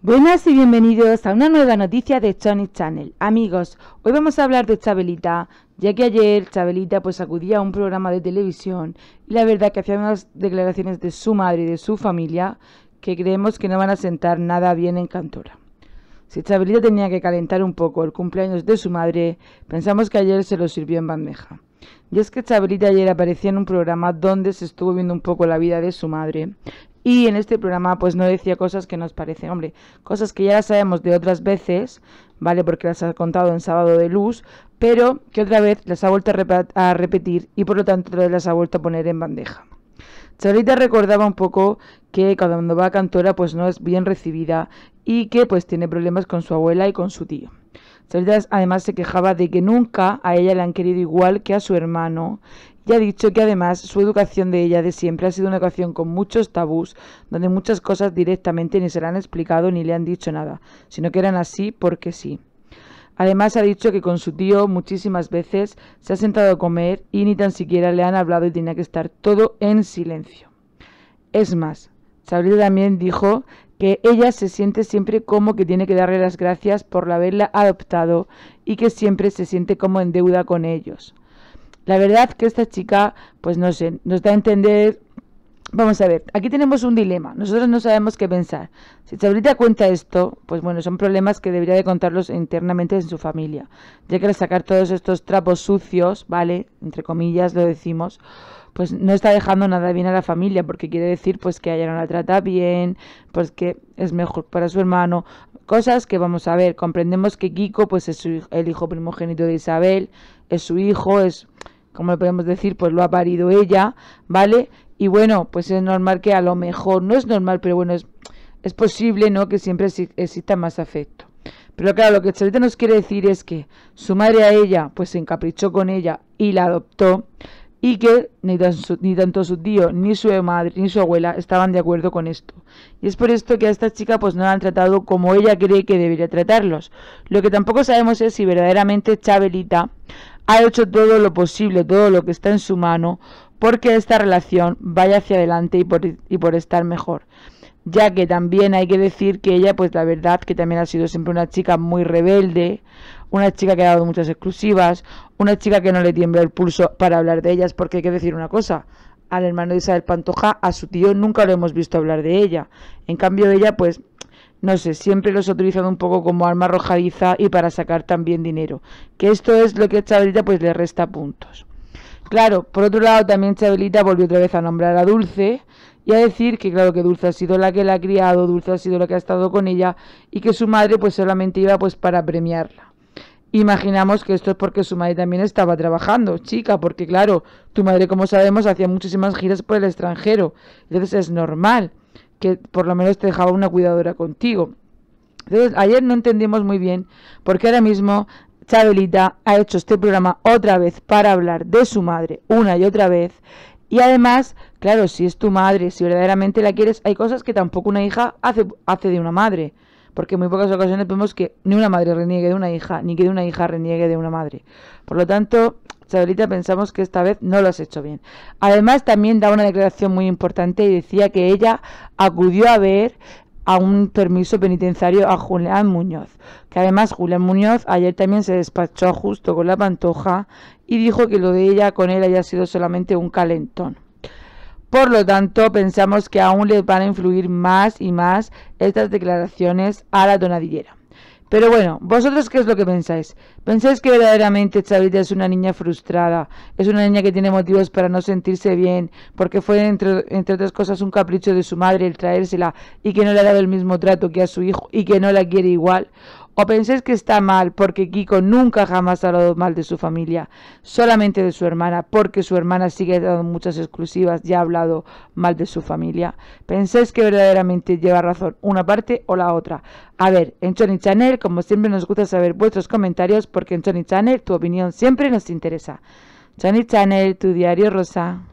Buenas y bienvenidos a una nueva noticia de Tony's Channel. Amigos, hoy vamos a hablar de Chabelita, ya que ayer Chabelita pues acudía a un programa de televisión y la verdad que hacía unas declaraciones de su madre y de su familia que creemos que no van a sentar nada bien en Cantora. Si Chabelita tenía que calentar un poco el cumpleaños de su madre, pensamos que ayer se lo sirvió en bandeja. Y es que Chabelita ayer aparecía en un programa donde se estuvo viendo un poco la vida de su madre y en este programa pues no decía cosas que nos parecen, hombre, cosas que ya las sabemos de otras veces, ¿vale? Porque las ha contado en Sábado de Luz, pero que otra vez las ha vuelto a, repetir y por lo tanto las ha vuelto a poner en bandeja. Charita recordaba un poco que cuando va a cantora pues no es bien recibida y que pues tiene problemas con su abuela y con su tío. Charita además se quejaba de que nunca a ella le han querido igual que a su hermano y ha dicho que además su educación de ella de siempre ha sido una educación con muchos tabús, donde muchas cosas directamente ni se le han explicado ni le han dicho nada, sino que eran así porque sí. Además ha dicho que con su tío muchísimas veces se ha sentado a comer y ni tan siquiera le han hablado y tenía que estar todo en silencio. Es más, Sabrina también dijo que ella se siente siempre como que tiene que darle las gracias por haberla adoptado y que siempre se siente como en deuda con ellos. La verdad que esta chica, pues no sé, nos da a entender... Vamos a ver, aquí tenemos un dilema. Nosotros no sabemos qué pensar. Si Chabrita cuenta esto, pues bueno, son problemas que debería de contarlos internamente en su familia. Ya que al sacar todos estos trapos sucios, ¿vale? Entre comillas lo decimos, pues no está dejando nada bien a la familia, porque quiere decir pues que ella no la trata bien, pues que es mejor para su hermano, cosas que vamos a ver, comprendemos que Kiko pues es el hijo primogénito de Isabel, es su hijo, es como podemos decir, pues lo ha parido ella, ¿vale? Y bueno, pues es normal que a lo mejor, no es normal, pero bueno, es, es posible, ¿no? Que siempre exista más afecto. Pero claro, lo que Chabelita nos quiere decir es que su madre a ella, pues se encaprichó con ella y la adoptó, y que ni, ni tanto su tío, ni su madre, ni su abuela estaban de acuerdo con esto. Y es por esto que a esta chica pues no la han tratado como ella cree que debería tratarlos. Lo que tampoco sabemos es si verdaderamente Chabelita ha hecho todo lo posible, todo lo que está en su mano, porque esta relación vaya hacia adelante y por, y por estar mejor. Ya que también hay que decir que ella, pues la verdad, que también ha sido siempre una chica muy rebelde, una chica que ha dado muchas exclusivas, una chica que no le tiembla el pulso para hablar de ellas, porque hay que decir una cosa, al hermano de Isabel Pantoja, a su tío nunca lo hemos visto hablar de ella. En cambio ella, pues no sé, siempre los utilizado un poco como arma arrojadiza y para sacar también dinero. Que esto es lo que Chabelita pues le resta puntos. Claro, por otro lado también Chabelita volvió otra vez a nombrar a Dulce y a decir que claro que Dulce ha sido la que la ha criado, Dulce ha sido la que ha estado con ella y que su madre pues solamente iba pues para premiarla. Imaginamos que esto es porque su madre también estaba trabajando, chica, porque claro, tu madre como sabemos hacía muchísimas giras por el extranjero, entonces es normal que por lo menos te dejaba una cuidadora contigo. Entonces, ayer no entendimos muy bien porque ahora mismo Chabelita ha hecho este programa otra vez para hablar de su madre una y otra vez. Y además, claro, si es tu madre, si verdaderamente la quieres, hay cosas que tampoco una hija hace, hace de una madre porque en muy pocas ocasiones vemos que ni una madre reniegue de una hija, ni que una hija reniegue de una madre. Por lo tanto, Chabelita, pensamos que esta vez no lo has hecho bien. Además, también da una declaración muy importante y decía que ella acudió a ver a un permiso penitenciario a Julián Muñoz, que además Julián Muñoz ayer también se despachó justo con la pantoja y dijo que lo de ella con él haya sido solamente un calentón. Por lo tanto, pensamos que aún les van a influir más y más estas declaraciones a la donadillera. Pero bueno, vosotros qué es lo que pensáis? ¿Pensáis que verdaderamente Xavier es una niña frustrada? ¿Es una niña que tiene motivos para no sentirse bien? Porque fue, entre, entre, otras cosas, un capricho de su madre el traérsela y que no le ha dado el mismo trato que a su hijo y que no la quiere igual. O penséis que está mal porque Kiko nunca jamás ha hablado mal de su familia, solamente de su hermana, porque su hermana sigue dando muchas exclusivas y ha hablado mal de su familia. ¿Pensáis que verdaderamente lleva razón una parte o la otra. A ver, en Tony Channel, como siempre, nos gusta saber vuestros comentarios porque en Tony Channel tu opinión siempre nos interesa. Johnny Channel, tu diario rosa.